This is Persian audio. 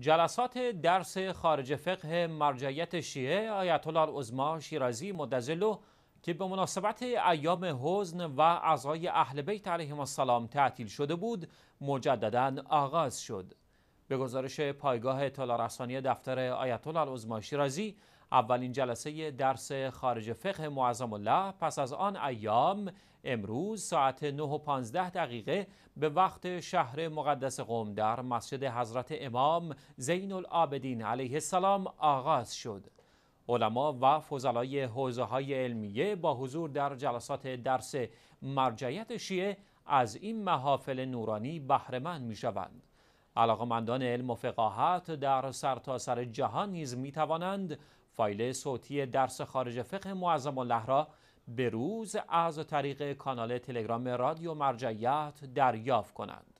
جلسات درس خارج فقه مرجعیت شیعه آیت الله شیرازی مدزلو که به مناسبت ایام حزن و اعضای اهل بیت علیهم السلام تعطیل شده بود مجددا آغاز شد به گزارش پایگاه اطلاع رسانی دفتر آیت الله شیرازی اولین جلسه درس خارج فقه معظم الله پس از آن ایام امروز ساعت 9 و 15 دقیقه به وقت شهر مقدس قوم در مسجد حضرت امام زین العابدین علیه السلام آغاز شد علما و فضلای حوزه های علمیه با حضور در جلسات درس مرجعیت شیعه از این محافل نورانی بهرهمند می شوند. علاقمندان علم و فقاهت در سرتاسر سر جهان نیز می توانند فایل صوتی درس خارج فقه معظم الله را به روز از طریق کانال تلگرام رادیو مرجعیت دریافت کنند.